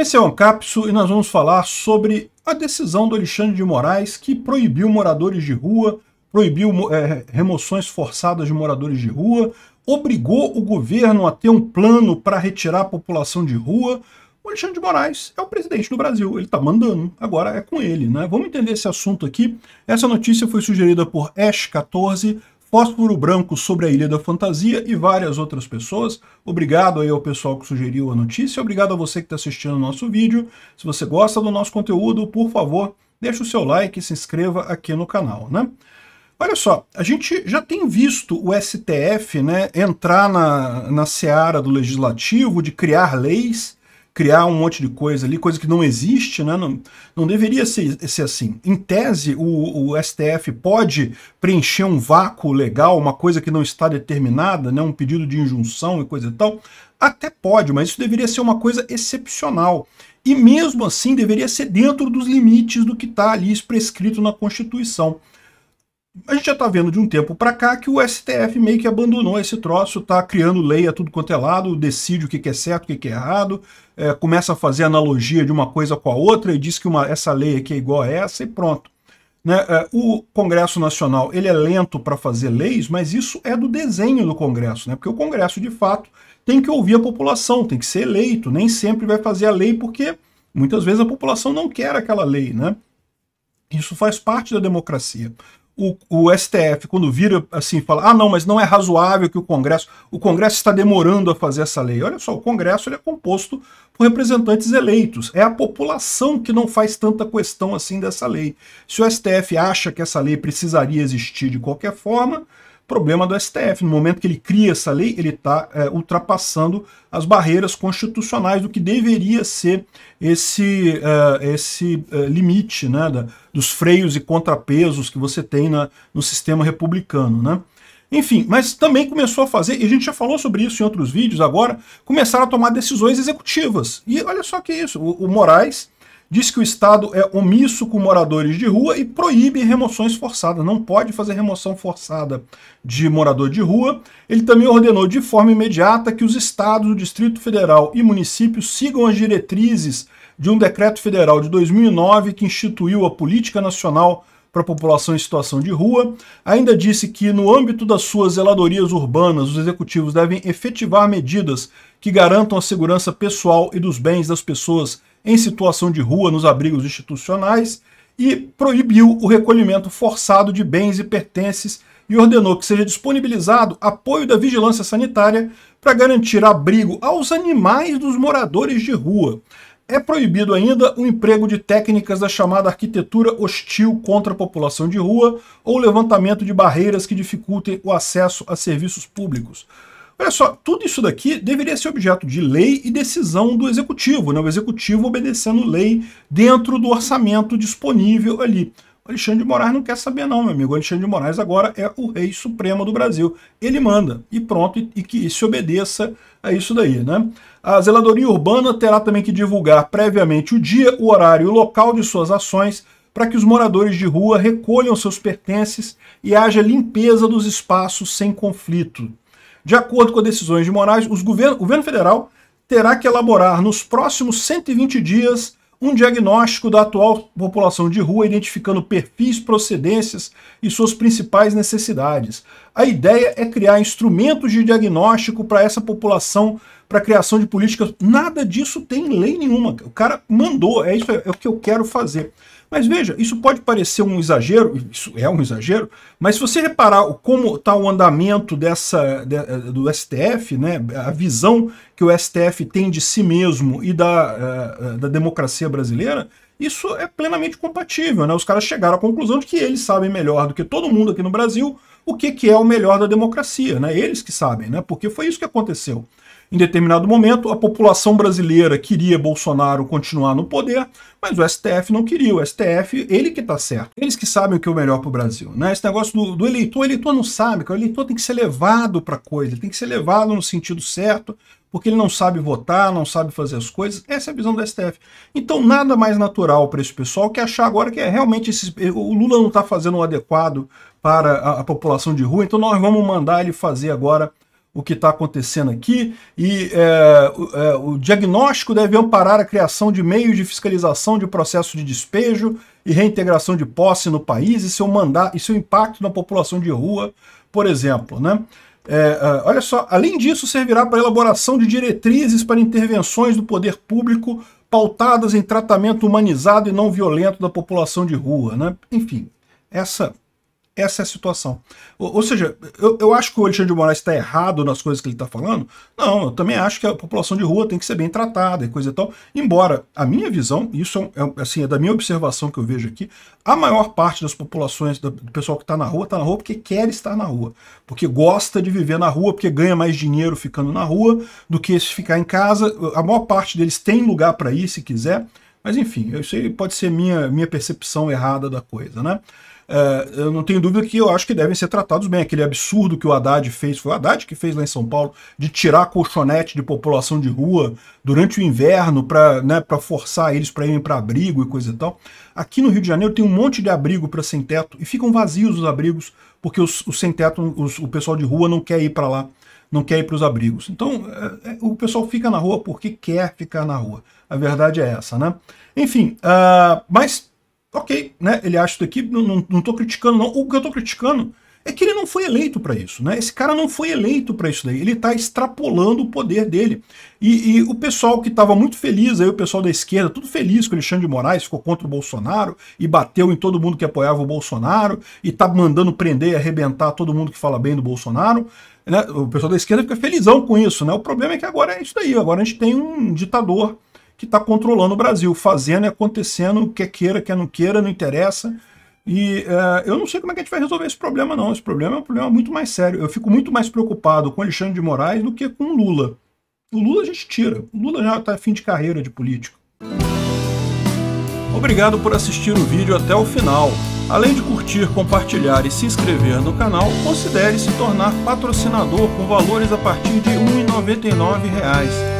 Esse é o Ancapsu e nós vamos falar sobre a decisão do Alexandre de Moraes que proibiu moradores de rua, proibiu é, remoções forçadas de moradores de rua, obrigou o governo a ter um plano para retirar a população de rua. O Alexandre de Moraes é o presidente do Brasil, ele está mandando, agora é com ele. né? Vamos entender esse assunto aqui. Essa notícia foi sugerida por Ash14, Fósforo Branco sobre a Ilha da Fantasia e várias outras pessoas. Obrigado aí ao pessoal que sugeriu a notícia, obrigado a você que está assistindo o nosso vídeo. Se você gosta do nosso conteúdo, por favor, deixa o seu like e se inscreva aqui no canal, né? Olha só, a gente já tem visto o STF né, entrar na, na seara do legislativo, de criar leis criar um monte de coisa ali, coisa que não existe, né? não, não deveria ser, ser assim. Em tese, o, o, STF pode preencher um vácuo legal, uma coisa que não está determinada, né? um pedido de injunção e coisa e tal. Até pode, mas isso deveria ser uma coisa excepcional. E mesmo assim, deveria ser dentro dos limites do que está ali prescrito na Constituição a gente já está vendo de um tempo para cá que o STF meio que abandonou esse troço, está criando lei a tudo quanto é lado, decide o que, que é certo, o que, que é errado, é, começa a fazer analogia de uma coisa com a outra e diz que uma, essa lei aqui é igual a essa e pronto. Né? É, o Congresso Nacional ele é lento para fazer leis, mas isso é do desenho do Congresso, né? porque o Congresso, de fato, tem que ouvir a população, tem que ser eleito, nem sempre vai fazer a lei porque muitas vezes a população não quer aquela lei. Né? Isso faz parte da democracia o, o, STF, quando vira assim, fala: ah, não, mas não é razoável que o Congresso. O Congresso está demorando a fazer essa lei. Olha só, o Congresso é composto por representantes eleitos. É a população que não faz tanta questão assim dessa lei. Se o STF acha que essa lei precisaria existir de qualquer forma, problema do STF. No momento que ele cria essa lei, ele está é, ultrapassando as barreiras constitucionais do que deveria ser esse, uh, esse uh, limite né, da, dos freios e contrapesos que você tem na, no sistema republicano. Né? Enfim, mas também começou a fazer, e a gente já falou sobre isso em outros vídeos agora, começaram a tomar decisões executivas. E olha só que isso, o, o Moraes diz que o Estado é omisso com moradores de rua e proíbe remoções forçadas, não pode fazer remoção forçada de morador de rua. Ele também ordenou de forma imediata que os estados, o Distrito Federal e municípios sigam as diretrizes de um decreto federal de 2009 que instituiu a Política Nacional para a população em situação de rua. Ainda disse que, no âmbito das suas zeladorias urbanas, os executivos devem efetivar medidas que garantam a segurança pessoal e dos bens das pessoas em situação de rua nos abrigos institucionais e proibiu o recolhimento forçado de bens e pertences e ordenou que seja disponibilizado apoio da vigilância sanitária para garantir abrigo aos animais dos moradores de rua. É proibido ainda o emprego de técnicas da chamada arquitetura hostil contra a população de rua ou levantamento de barreiras que dificultem o acesso a serviços públicos. Olha só, tudo isso daqui deveria ser objeto de lei e decisão do executivo, né? o executivo obedecendo lei dentro do orçamento disponível ali. O Alexandre de Moraes não quer saber não, meu amigo. O Alexandre de Moraes agora é o rei supremo do Brasil. Ele manda, e pronto, e, e que se obedeça a isso daí, né? A zeladoria urbana terá também que divulgar previamente o dia, o horário e o local de suas ações para que os moradores de rua recolham seus pertences e haja limpeza dos espaços sem conflito. De acordo com as decisões de Moraes, os governo, o governo federal terá que elaborar nos próximos 120 dias um diagnóstico da atual população de rua, identificando perfis, procedências e suas principais necessidades. A ideia é criar instrumentos de diagnóstico para essa população para criação de políticas. Nada disso tem lei nenhuma. O cara mandou, é isso, é o que eu quero fazer. Mas veja, isso pode parecer um exagero, isso é um exagero, mas se você reparar como está o andamento dessa, eh, do STF, né, a visão que o STF tem de si mesmo e da, eh, eh, da democracia brasileira, isso é plenamente compatível. Né? Os caras chegaram à conclusão de que eles sabem melhor do que todo mundo aqui no Brasil o que, que é o melhor da democracia, né? Eles que sabem, né? Porque foi isso que aconteceu. Em determinado momento, a população brasileira queria Bolsonaro continuar no poder, mas o STF não queria. O STF, ele que está certo. Eles que sabem o que é o melhor para o Brasil. Né? Esse negócio do, do eleitor, o eleitor não sabe, o eleitor tem que ser levado para coisa, ele tem que ser levado no sentido certo, porque ele não sabe votar, não sabe fazer as coisas. Essa é a visão do STF. Então, nada mais natural para esse pessoal que achar agora que é realmente esse, o Lula não está fazendo o adequado para a, a, população de rua, então nós vamos mandar ele fazer agora o que está acontecendo aqui. E é, o, é, o diagnóstico deve amparar a criação de meios de fiscalização de processo de despejo e reintegração de posse no país e seu, mandar, e seu impacto na população de rua, por exemplo. Né? É, é, olha só, além disso, servirá para a elaboração de diretrizes para intervenções do poder público pautadas em tratamento humanizado e não violento da população de rua. Né? Enfim, essa essa é a situação. Ou, ou seja, eu, eu, acho que o Alexandre de Moraes está errado nas coisas que ele está falando. Não, eu também acho que a população de rua tem que ser bem tratada e coisa e tal. Embora, a minha visão, isso é, é assim, é da minha observação que eu vejo aqui, a maior parte das populações, do pessoal que está na rua, está na rua porque quer estar na rua. Porque gosta de viver na rua, porque ganha mais dinheiro ficando na rua do que se ficar em casa. A maior parte deles tem lugar para ir se quiser. Mas enfim, isso pode ser minha, minha percepção errada da coisa, né? Uh, eu não tenho dúvida que eu acho que devem ser tratados bem. Aquele absurdo que o Haddad fez, foi o Haddad que fez lá em São Paulo, de tirar colchonete de população de rua durante o inverno para né, forçar eles para irem para abrigo e coisa e tal. Aqui no Rio de Janeiro tem um monte de abrigo para sem-teto e ficam vazios os abrigos porque os, os sem-teto, o pessoal de rua não quer ir para lá não quer ir para os abrigos. Então, é, é, o pessoal fica na rua porque quer ficar na rua. A verdade é essa, né? Enfim, uh, mas, ok, né? Ele acha isso daqui, não estou criticando, não. O que eu estou criticando é que ele não foi eleito para isso, né? Esse cara não foi eleito para isso daí, ele está extrapolando o poder dele. E, e o pessoal que estava muito feliz, aí o pessoal da esquerda, tudo feliz com o Alexandre de Moraes ficou contra o Bolsonaro e bateu em todo mundo que apoiava o Bolsonaro e tá mandando prender e arrebentar todo mundo que fala bem do Bolsonaro. Né? O pessoal da esquerda fica felizão com isso, né? O problema é que agora é isso daí, agora a gente tem um ditador que está controlando o Brasil, fazendo e acontecendo, quer queira, quer não queira, não interessa, e uh, eu não sei como é que a gente vai resolver esse problema, não. Esse problema é um problema muito mais sério. Eu fico muito mais preocupado com Alexandre de Moraes do que com Lula. O Lula a gente tira. O Lula já está fim de carreira de político. Obrigado por assistir o vídeo até o final. Além de curtir, compartilhar e se inscrever no canal, considere se tornar patrocinador com valores a partir de R$ 1,99